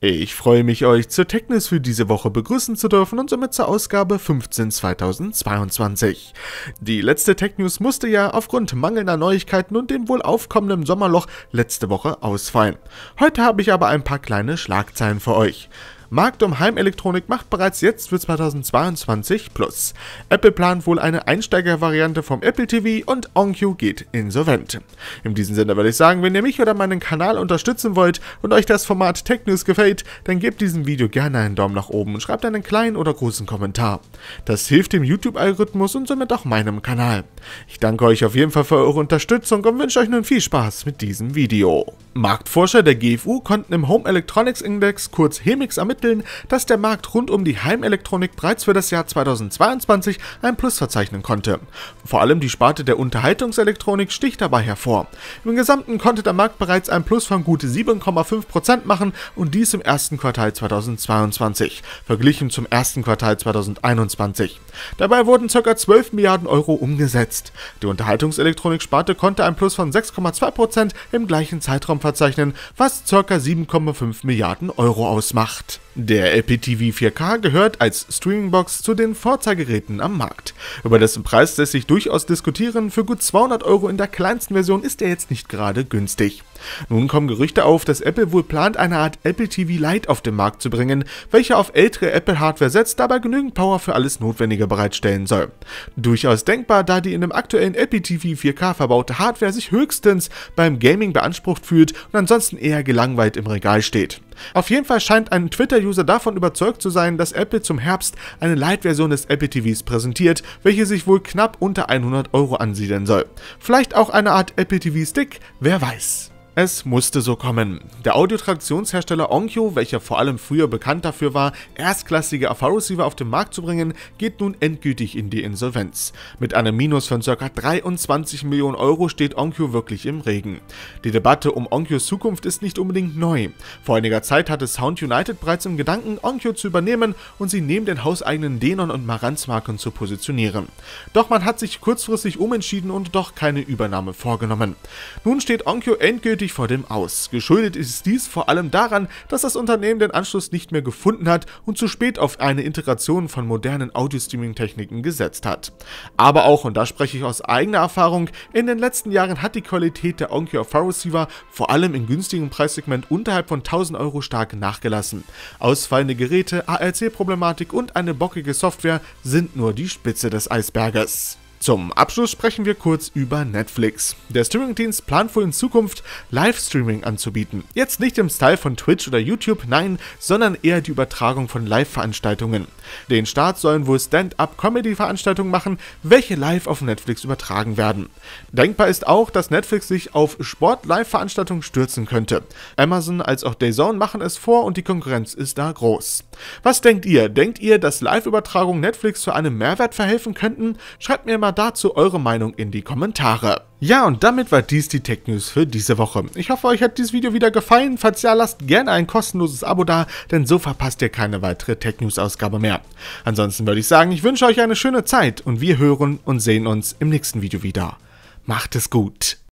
Ich freue mich, euch zur Technis für diese Woche begrüßen zu dürfen und somit zur Ausgabe 15 2022. Die letzte Technews musste ja aufgrund mangelnder Neuigkeiten und dem wohl aufkommenden Sommerloch letzte Woche ausfallen. Heute habe ich aber ein paar kleine Schlagzeilen für euch. Markt um Heimelektronik macht bereits jetzt für 2022 Plus. Apple plant wohl eine Einsteigervariante vom Apple TV und OnQ geht insolvent. In diesem Sinne würde ich sagen, wenn ihr mich oder meinen Kanal unterstützen wollt und euch das Format Tech News gefällt, dann gebt diesem Video gerne einen Daumen nach oben und schreibt einen kleinen oder großen Kommentar. Das hilft dem YouTube-Algorithmus und somit auch meinem Kanal. Ich danke euch auf jeden Fall für eure Unterstützung und wünsche euch nun viel Spaß mit diesem Video. Marktforscher der GFU konnten im Home Electronics Index kurz HEMIX ermitteln, vermitteln, dass der Markt rund um die Heimelektronik bereits für das Jahr 2022 ein Plus verzeichnen konnte. Vor allem die Sparte der Unterhaltungselektronik sticht dabei hervor. Im Gesamten konnte der Markt bereits ein Plus von gut 7,5% machen und dies im ersten Quartal 2022, verglichen zum ersten Quartal 2021. Dabei wurden ca. 12 Milliarden Euro umgesetzt. Die Unterhaltungselektronik-Sparte konnte ein Plus von 6,2% im gleichen Zeitraum verzeichnen, was ca. 7,5 Milliarden Euro ausmacht. Der Apple TV 4K gehört als Streamingbox zu den Vorzeigeräten am Markt. Über dessen Preis lässt sich durchaus diskutieren, für gut 200 Euro in der kleinsten Version ist er jetzt nicht gerade günstig. Nun kommen Gerüchte auf, dass Apple wohl plant, eine Art Apple TV Lite auf den Markt zu bringen, welcher auf ältere Apple-Hardware setzt, dabei genügend Power für alles Notwendige bereitstellen soll. Durchaus denkbar, da die in dem aktuellen Apple TV 4K verbaute Hardware sich höchstens beim Gaming beansprucht fühlt und ansonsten eher gelangweilt im Regal steht. Auf jeden Fall scheint ein Twitter- Twitter-User davon überzeugt zu sein, dass Apple zum Herbst eine Light-Version des Apple TVs präsentiert, welche sich wohl knapp unter 100 Euro ansiedeln soll. Vielleicht auch eine Art Apple TV Stick, wer weiß. Es musste so kommen. Der Audiotraktionshersteller Onkyo, welcher vor allem früher bekannt dafür war, erstklassige AV-Receiver auf den Markt zu bringen, geht nun endgültig in die Insolvenz. Mit einem Minus von ca. 23 Millionen Euro steht Onkyo wirklich im Regen. Die Debatte um Onkyos Zukunft ist nicht unbedingt neu. Vor einiger Zeit hatte Sound United bereits im Gedanken, Onkyo zu übernehmen und sie neben den hauseigenen Denon und Marantz-Marken zu positionieren. Doch man hat sich kurzfristig umentschieden und doch keine Übernahme vorgenommen. Nun steht Onkyo endgültig deutlich vor dem aus. Geschuldet ist dies vor allem daran, dass das Unternehmen den Anschluss nicht mehr gefunden hat und zu spät auf eine Integration von modernen Audio-Streaming-Techniken gesetzt hat. Aber auch, und da spreche ich aus eigener Erfahrung, in den letzten Jahren hat die Qualität der Onkyo Far Receiver vor allem im günstigen Preissegment unterhalb von 1000 Euro stark nachgelassen. Ausfallende Geräte, ARC-Problematik und eine bockige Software sind nur die Spitze des Eisberges. Zum Abschluss sprechen wir kurz über Netflix. Der Streamingdienst plant wohl in Zukunft Livestreaming anzubieten. Jetzt nicht im Style von Twitch oder YouTube, nein, sondern eher die Übertragung von Live-Veranstaltungen. Den Start sollen wohl Stand-up-Comedy-Veranstaltungen machen, welche live auf Netflix übertragen werden. Denkbar ist auch, dass Netflix sich auf Sport-Live-Veranstaltungen stürzen könnte. Amazon als auch Dayzone machen es vor und die Konkurrenz ist da groß. Was denkt ihr? Denkt ihr, dass Live-Übertragungen Netflix zu einem Mehrwert verhelfen könnten? Schreibt mir mal mal dazu eure Meinung in die Kommentare. Ja, und damit war dies die Tech News für diese Woche. Ich hoffe, euch hat dieses Video wieder gefallen. Falls ja, lasst gerne ein kostenloses Abo da, denn so verpasst ihr keine weitere Tech News Ausgabe mehr. Ansonsten würde ich sagen, ich wünsche euch eine schöne Zeit und wir hören und sehen uns im nächsten Video wieder. Macht es gut!